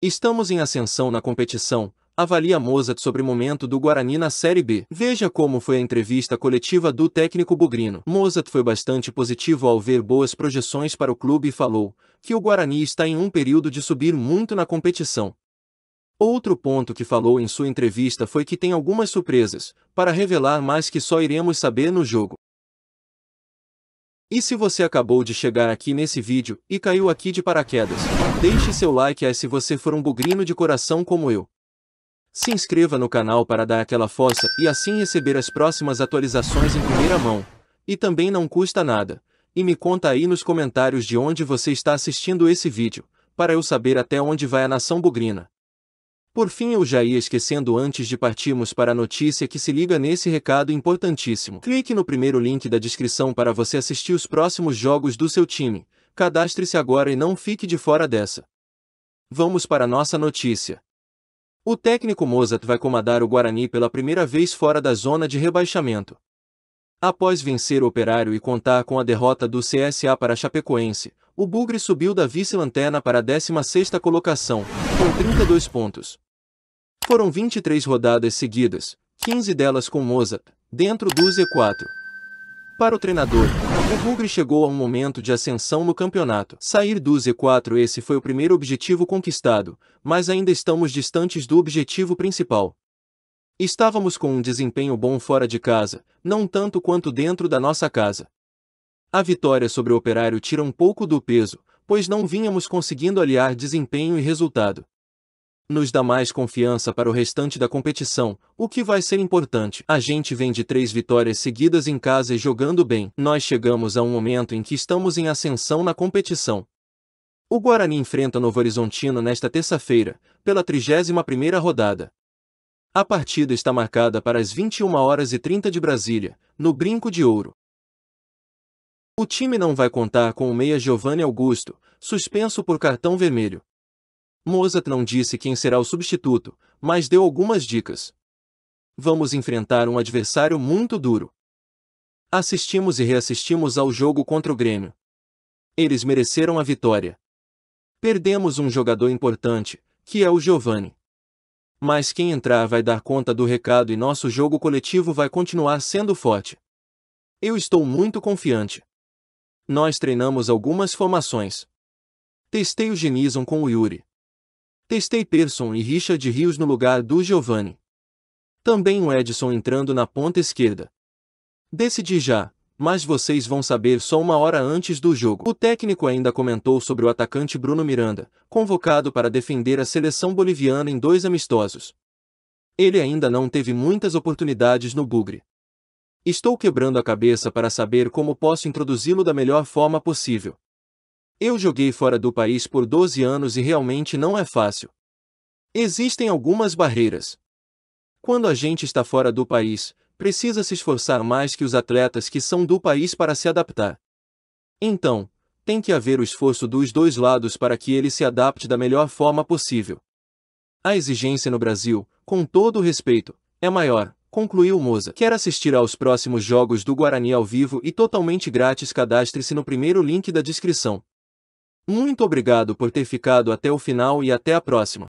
Estamos em ascensão na competição, avalia Mozart sobre momento do Guarani na Série B. Veja como foi a entrevista coletiva do técnico bugrino. Mozart foi bastante positivo ao ver boas projeções para o clube e falou que o Guarani está em um período de subir muito na competição. Outro ponto que falou em sua entrevista foi que tem algumas surpresas, para revelar mais que só iremos saber no jogo. E se você acabou de chegar aqui nesse vídeo e caiu aqui de paraquedas, deixe seu like aí se você for um bugrino de coração como eu. Se inscreva no canal para dar aquela força e assim receber as próximas atualizações em primeira mão. E também não custa nada. E me conta aí nos comentários de onde você está assistindo esse vídeo, para eu saber até onde vai a nação bugrina. Por fim, eu já ia esquecendo antes de partirmos para a notícia que se liga nesse recado importantíssimo. Clique no primeiro link da descrição para você assistir os próximos jogos do seu time. Cadastre-se agora e não fique de fora dessa. Vamos para nossa notícia. O técnico Mozart vai comandar o Guarani pela primeira vez fora da zona de rebaixamento. Após vencer o Operário e contar com a derrota do CSA para Chapecoense, o Bugre subiu da vice-lanterna para a 16ª colocação, com 32 pontos. Foram 23 rodadas seguidas, 15 delas com Mozart, dentro do Z4. Para o treinador, o Bugre chegou a um momento de ascensão no campeonato. Sair do Z4 esse foi o primeiro objetivo conquistado, mas ainda estamos distantes do objetivo principal. Estávamos com um desempenho bom fora de casa, não tanto quanto dentro da nossa casa. A vitória sobre o operário tira um pouco do peso, pois não vínhamos conseguindo aliar desempenho e resultado nos dá mais confiança para o restante da competição, o que vai ser importante. A gente vem de três vitórias seguidas em casa e jogando bem. Nós chegamos a um momento em que estamos em ascensão na competição. O Guarani enfrenta Novo Horizontino nesta terça-feira, pela 31ª rodada. A partida está marcada para as 21 horas e 30 de Brasília, no Brinco de Ouro. O time não vai contar com o meia Giovanni Augusto, suspenso por cartão vermelho. Mozart não disse quem será o substituto, mas deu algumas dicas. Vamos enfrentar um adversário muito duro. Assistimos e reassistimos ao jogo contra o Grêmio. Eles mereceram a vitória. Perdemos um jogador importante, que é o Giovanni. Mas quem entrar vai dar conta do recado e nosso jogo coletivo vai continuar sendo forte. Eu estou muito confiante. Nós treinamos algumas formações. Testei o Genison com o Yuri, Testei Pearson e Richard Rios no lugar do Giovanni. Também o Edson entrando na ponta esquerda. Decidi já, mas vocês vão saber só uma hora antes do jogo. O técnico ainda comentou sobre o atacante Bruno Miranda, convocado para defender a seleção boliviana em dois amistosos. Ele ainda não teve muitas oportunidades no Bugre. Estou quebrando a cabeça para saber como posso introduzi-lo da melhor forma possível. Eu joguei fora do país por 12 anos e realmente não é fácil. Existem algumas barreiras. Quando a gente está fora do país, precisa se esforçar mais que os atletas que são do país para se adaptar. Então, tem que haver o esforço dos dois lados para que ele se adapte da melhor forma possível. A exigência no Brasil, com todo o respeito, é maior, concluiu Moza. Quer assistir aos próximos jogos do Guarani ao vivo e totalmente grátis? Cadastre-se no primeiro link da descrição. Muito obrigado por ter ficado até o final e até a próxima.